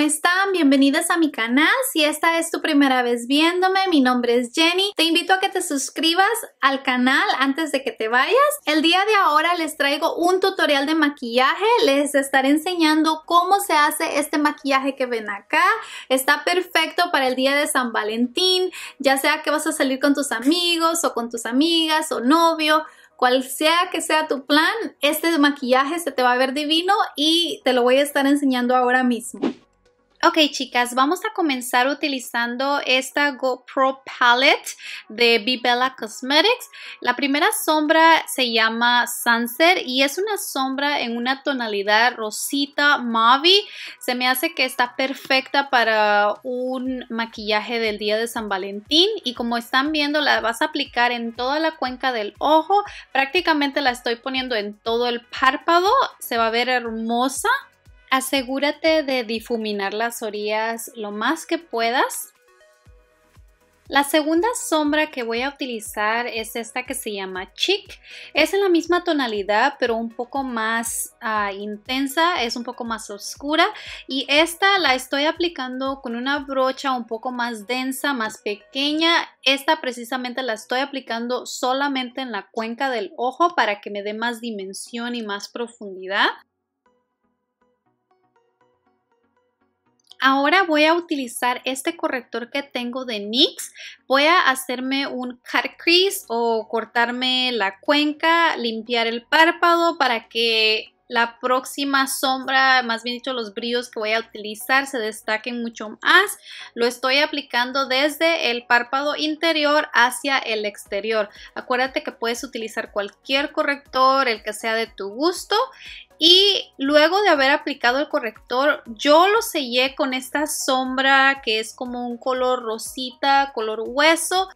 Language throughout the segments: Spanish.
están? Bienvenidas a mi canal. Si esta es tu primera vez viéndome, mi nombre es Jenny. Te invito a que te suscribas al canal antes de que te vayas. El día de ahora les traigo un tutorial de maquillaje. Les estaré enseñando cómo se hace este maquillaje que ven acá. Está perfecto para el día de San Valentín, ya sea que vas a salir con tus amigos o con tus amigas o novio cual sea que sea tu plan, este maquillaje se te va a ver divino y te lo voy a estar enseñando ahora mismo. Ok chicas, vamos a comenzar utilizando esta GoPro Palette de Bibella Cosmetics. La primera sombra se llama Sunset y es una sombra en una tonalidad rosita mauve. Se me hace que está perfecta para un maquillaje del día de San Valentín y como están viendo la vas a aplicar en toda la cuenca del ojo. Prácticamente la estoy poniendo en todo el párpado. Se va a ver hermosa. Asegúrate de difuminar las orillas lo más que puedas. La segunda sombra que voy a utilizar es esta que se llama Chic. Es en la misma tonalidad, pero un poco más ah, intensa, es un poco más oscura. Y esta la estoy aplicando con una brocha un poco más densa, más pequeña. Esta precisamente la estoy aplicando solamente en la cuenca del ojo para que me dé más dimensión y más profundidad. Ahora voy a utilizar este corrector que tengo de NYX. Voy a hacerme un cut crease o cortarme la cuenca, limpiar el párpado para que la próxima sombra, más bien dicho, los brillos que voy a utilizar se destaquen mucho más. Lo estoy aplicando desde el párpado interior hacia el exterior. Acuérdate que puedes utilizar cualquier corrector, el que sea de tu gusto. Y luego de haber aplicado el corrector, yo lo sellé con esta sombra que es como un color rosita, color hueso.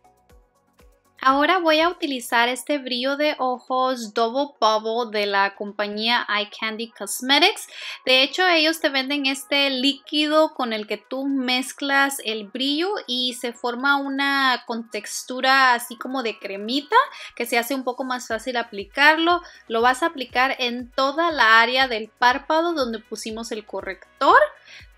Ahora voy a utilizar este brillo de ojos Double Bubble de la compañía Eye Candy Cosmetics. De hecho, ellos te venden este líquido con el que tú mezclas el brillo y se forma una contextura así como de cremita que se hace un poco más fácil aplicarlo. Lo vas a aplicar en toda la área del párpado donde pusimos el corrector.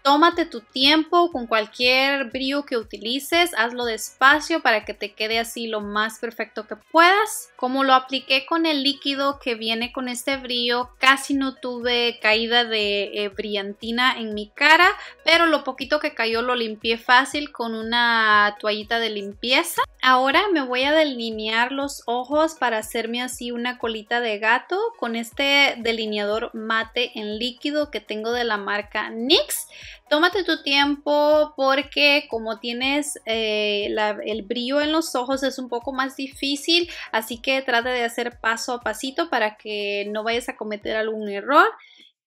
Tómate tu tiempo con cualquier brillo que utilices, hazlo despacio para que te quede así lo más perfecto que puedas. Como lo apliqué con el líquido que viene con este brillo, casi no tuve caída de eh, brillantina en mi cara, pero lo poquito que cayó lo limpié fácil con una toallita de limpieza. Ahora me voy a delinear los ojos para hacerme así una colita de gato con este delineador mate en líquido que tengo de la marca NYX. Tómate tu tiempo porque como tienes eh, el brillo en los ojos es un poco más difícil, así que trata de hacer paso a pasito para que no vayas a cometer algún error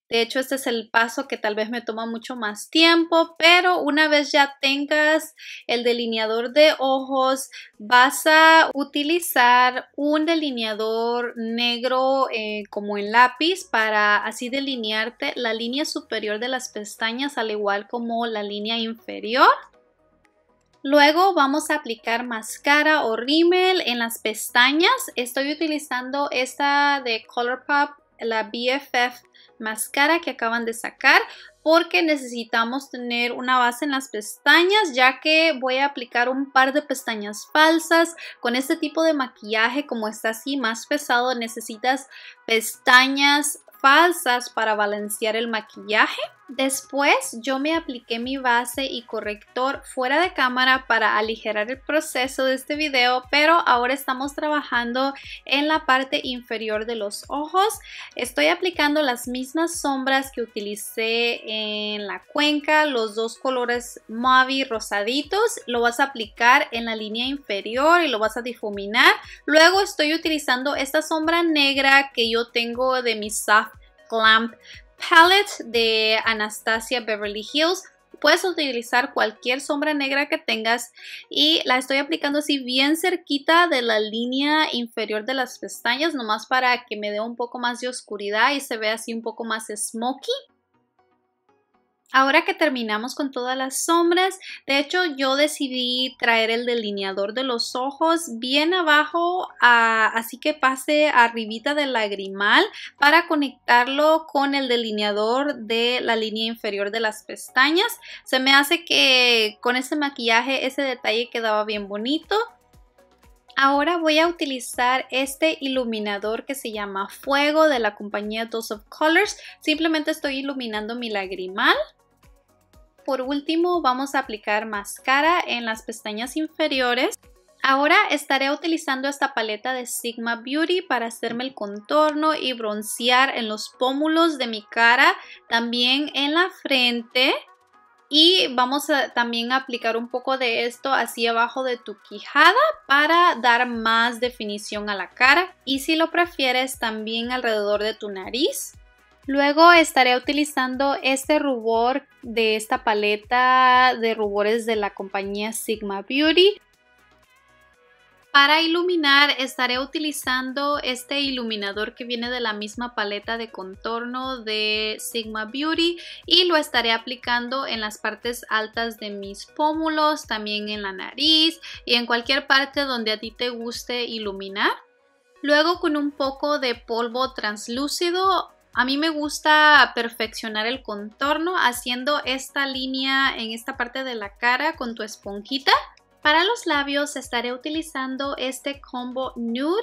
de hecho, este es el paso que tal vez me toma mucho más tiempo, pero una vez ya tengas el delineador de ojos, vas a utilizar un delineador negro eh, como en lápiz para así delinearte la línea superior de las pestañas al igual como la línea inferior. Luego vamos a aplicar máscara o rímel en las pestañas. Estoy utilizando esta de Colourpop la BFF máscara que acaban de sacar porque necesitamos tener una base en las pestañas ya que voy a aplicar un par de pestañas falsas con este tipo de maquillaje como está así más pesado necesitas pestañas falsas para balancear el maquillaje Después yo me apliqué mi base y corrector fuera de cámara para aligerar el proceso de este video, pero ahora estamos trabajando en la parte inferior de los ojos. Estoy aplicando las mismas sombras que utilicé en la cuenca, los dos colores mavi rosaditos. Lo vas a aplicar en la línea inferior y lo vas a difuminar. Luego estoy utilizando esta sombra negra que yo tengo de mi soft clamp palette de Anastasia Beverly Hills. Puedes utilizar cualquier sombra negra que tengas y la estoy aplicando así bien cerquita de la línea inferior de las pestañas, nomás para que me dé un poco más de oscuridad y se vea así un poco más smoky. Ahora que terminamos con todas las sombras, de hecho yo decidí traer el delineador de los ojos bien abajo, ah, así que pase arribita del lagrimal para conectarlo con el delineador de la línea inferior de las pestañas. Se me hace que con ese maquillaje ese detalle quedaba bien bonito. Ahora voy a utilizar este iluminador que se llama Fuego de la compañía Dose of Colors. Simplemente estoy iluminando mi lagrimal por último vamos a aplicar máscara en las pestañas inferiores. Ahora estaré utilizando esta paleta de Sigma Beauty para hacerme el contorno y broncear en los pómulos de mi cara, también en la frente. Y vamos a también aplicar un poco de esto así abajo de tu quijada para dar más definición a la cara. Y si lo prefieres, también alrededor de tu nariz. Luego estaré utilizando este rubor de esta paleta de rubores de la compañía Sigma Beauty. Para iluminar estaré utilizando este iluminador que viene de la misma paleta de contorno de Sigma Beauty y lo estaré aplicando en las partes altas de mis pómulos, también en la nariz y en cualquier parte donde a ti te guste iluminar. Luego con un poco de polvo translúcido a mí me gusta perfeccionar el contorno haciendo esta línea en esta parte de la cara con tu esponjita para los labios estaré utilizando este combo nude.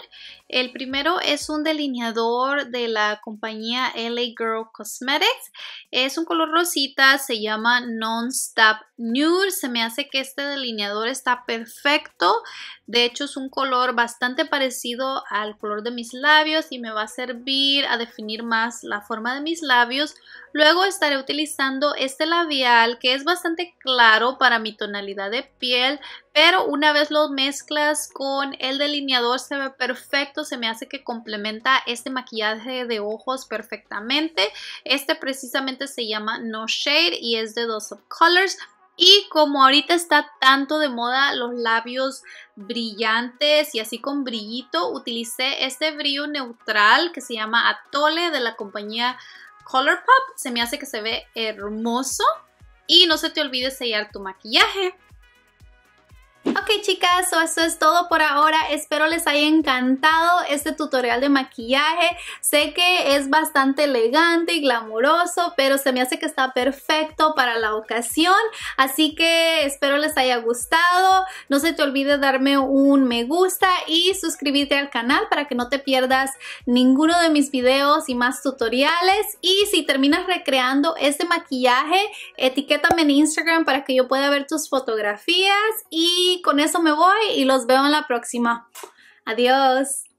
El primero es un delineador de la compañía LA Girl Cosmetics. Es un color rosita, se llama Non-Stop Nude. Se me hace que este delineador está perfecto. De hecho es un color bastante parecido al color de mis labios y me va a servir a definir más la forma de mis labios. Luego estaré utilizando este labial que es bastante claro para mi tonalidad de piel pero una vez lo mezclas con el delineador se ve perfecto, se me hace que complementa este maquillaje de ojos perfectamente. Este precisamente se llama No Shade y es de Dos of Colors. Y como ahorita está tanto de moda los labios brillantes y así con brillito, utilicé este brillo neutral que se llama Atole de la compañía Colourpop. Se me hace que se ve hermoso. Y no se te olvide sellar tu maquillaje. Ok chicas, eso es todo por ahora. Espero les haya encantado este tutorial de maquillaje. Sé que es bastante elegante y glamuroso, pero se me hace que está perfecto para la ocasión. Así que espero les haya gustado. No se te olvide darme un me gusta y suscribirte al canal para que no te pierdas ninguno de mis videos y más tutoriales. Y si terminas recreando este maquillaje, etiquétame en Instagram para que yo pueda ver tus fotografías y con con eso me voy y los veo en la próxima. Adiós.